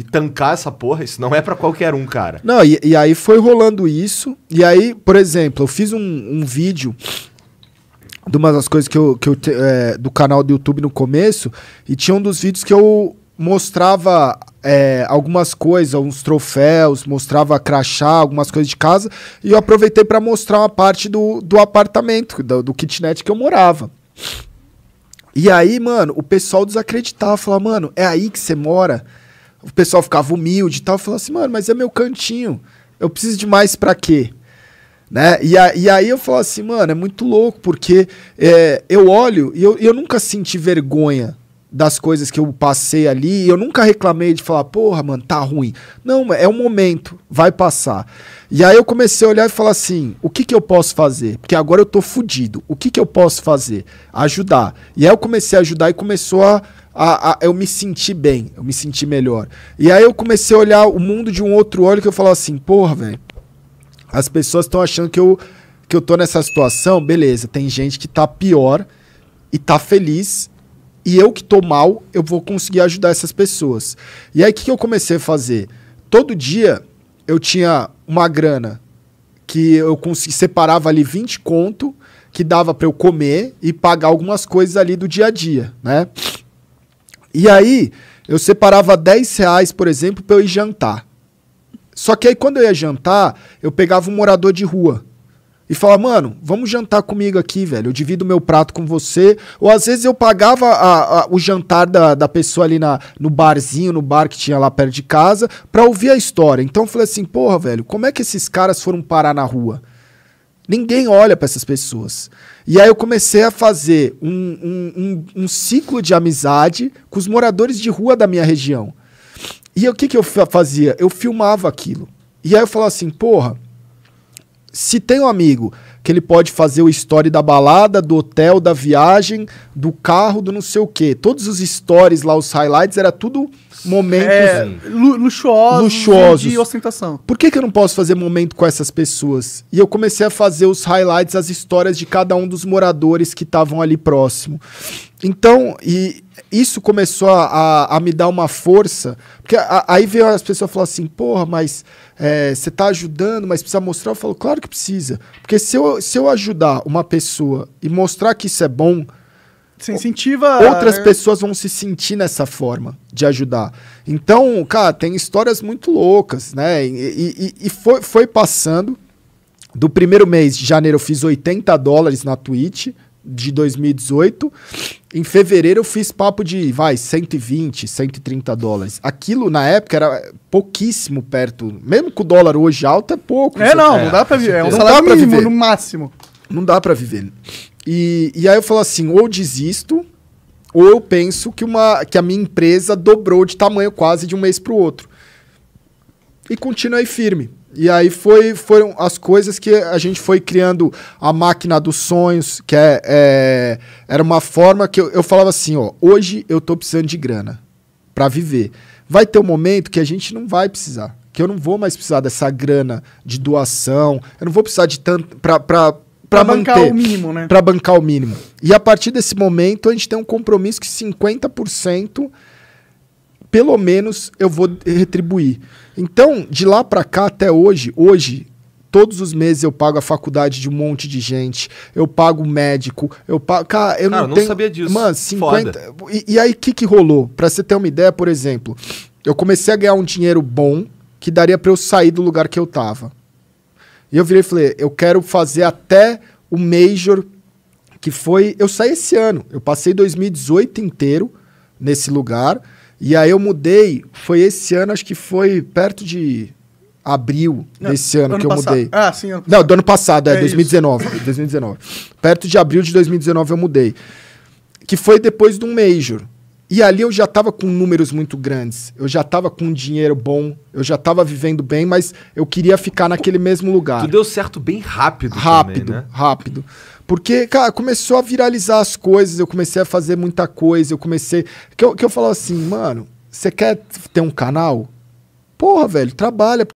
e tancar essa porra, isso não é para qualquer um, cara. Não, e, e, aí foi rolando isso. E aí, por exemplo, eu fiz um, um vídeo de uma das coisas que eu, que eu é, do canal do YouTube no começo, e tinha um dos vídeos que eu mostrava é, algumas coisas, uns troféus, mostrava crachá, algumas coisas de casa, e eu aproveitei para mostrar uma parte do, do apartamento, do, do kitnet que eu morava. E aí, mano, o pessoal desacreditava, falava, mano, é aí que você mora? o pessoal ficava humilde e tal, falava assim, mano, mas é meu cantinho, eu preciso de mais para quê? Né? E, a, e aí eu falo assim, mano, é muito louco, porque é, eu olho e eu, eu nunca senti vergonha das coisas que eu passei ali, eu nunca reclamei de falar, porra, mano, tá ruim. Não, é um momento, vai passar. E aí eu comecei a olhar e falar assim, o que que eu posso fazer? Porque agora eu tô fudido, o que que eu posso fazer? Ajudar. E aí eu comecei a ajudar e começou a a, a, eu me senti bem, eu me senti melhor. E aí eu comecei a olhar o mundo de um outro olho que eu falava assim, porra, velho, as pessoas estão achando que eu, que eu tô nessa situação, beleza, tem gente que tá pior e tá feliz, e eu que tô mal, eu vou conseguir ajudar essas pessoas. E aí o que, que eu comecei a fazer? Todo dia eu tinha uma grana que eu consegui, separava ali 20 conto que dava para eu comer e pagar algumas coisas ali do dia a dia, né? E aí, eu separava 10 reais, por exemplo, para eu ir jantar. Só que aí, quando eu ia jantar, eu pegava um morador de rua e falava, mano, vamos jantar comigo aqui, velho. Eu divido meu prato com você. Ou às vezes eu pagava a, a, o jantar da, da pessoa ali na, no barzinho, no bar que tinha lá perto de casa, pra ouvir a história. Então eu falei assim, porra, velho, como é que esses caras foram parar na rua? Ninguém olha para essas pessoas. E aí eu comecei a fazer um, um, um, um, ciclo de amizade com os moradores de rua da minha região. E o que, que eu fazia? Eu filmava aquilo. E aí eu falava assim, porra, se tem um amigo que ele pode fazer o story da balada, do hotel, da viagem, do carro, do não sei o quê. Todos os stories lá, os highlights, era tudo momentos é, luxuosos, luxuosos de ostentação. Por que, que eu não posso fazer momento com essas pessoas? E eu comecei a fazer os highlights, as histórias de cada um dos moradores que estavam ali próximo. Então, e isso começou a, a, a me dar uma força, porque a, a, aí veio as pessoas falar assim, porra, mas é, você é, tá ajudando, mas precisa mostrar. Eu falo, claro que precisa. Porque se eu, se eu ajudar uma pessoa e mostrar que isso é bom, você incentiva. Outras pessoas vão se sentir nessa forma de ajudar. Então, cara, tem histórias muito loucas, né? E, e, e foi, foi passando. Do primeiro mês de janeiro eu fiz 80 dólares na Twitch de 2018. Em fevereiro eu fiz papo de, vai, 120, 130 dólares. Aquilo na época era pouquíssimo perto. Mesmo com o dólar hoje alto é pouco. É, não, é, não dá pra ver É um salário mínimo, no máximo. Não dá para viver. E, e aí eu falo assim, ou desisto, ou eu penso que, uma, que a minha empresa dobrou de tamanho quase de um mês para o outro. E continuei firme. E aí foi, foram as coisas que a gente foi criando a máquina dos sonhos, que é, é era uma forma que eu, eu falava assim, ó, hoje eu tô precisando de grana para viver. Vai ter um momento que a gente não vai precisar, que eu não vou mais precisar dessa grana de doação, eu não vou precisar de tanto para para bancar manter, o mínimo, né? Para bancar o mínimo. E a partir desse momento, a gente tem um compromisso que 50% pelo menos eu vou retribuir. Então, de lá para cá até hoje, hoje todos os meses eu pago a faculdade de um monte de gente, eu pago médico, eu pago, cara, eu cara, não, não tenho... sabia disso. Mano, 50 e, e, aí o que que rolou? Para você ter uma ideia, por exemplo, eu comecei a ganhar um dinheiro bom que daria para eu sair do lugar que eu tava. E eu virei e falei, eu quero fazer até o Major, que foi. Eu saí esse ano. Eu passei 2018 inteiro nesse lugar. E aí eu mudei. Foi esse ano, acho que foi perto de abril não, desse ano, ano que eu passado. mudei. Ah, sim, ano Não, do ano passado, é, é 2019. 2019. Perto de abril de 2019 eu mudei. Que foi depois de um Major. E ali eu já estava com números muito grandes, eu já estava com um dinheiro bom, eu já estava vivendo bem, mas eu queria ficar naquele mesmo lugar. Tu deu certo bem rápido, rápido, também, né? rápido. Porque, cara, começou a viralizar as coisas, eu comecei a fazer muita coisa, eu comecei. Que eu, que eu falo assim, mano, você quer ter um canal? Porra, velho, trabalha.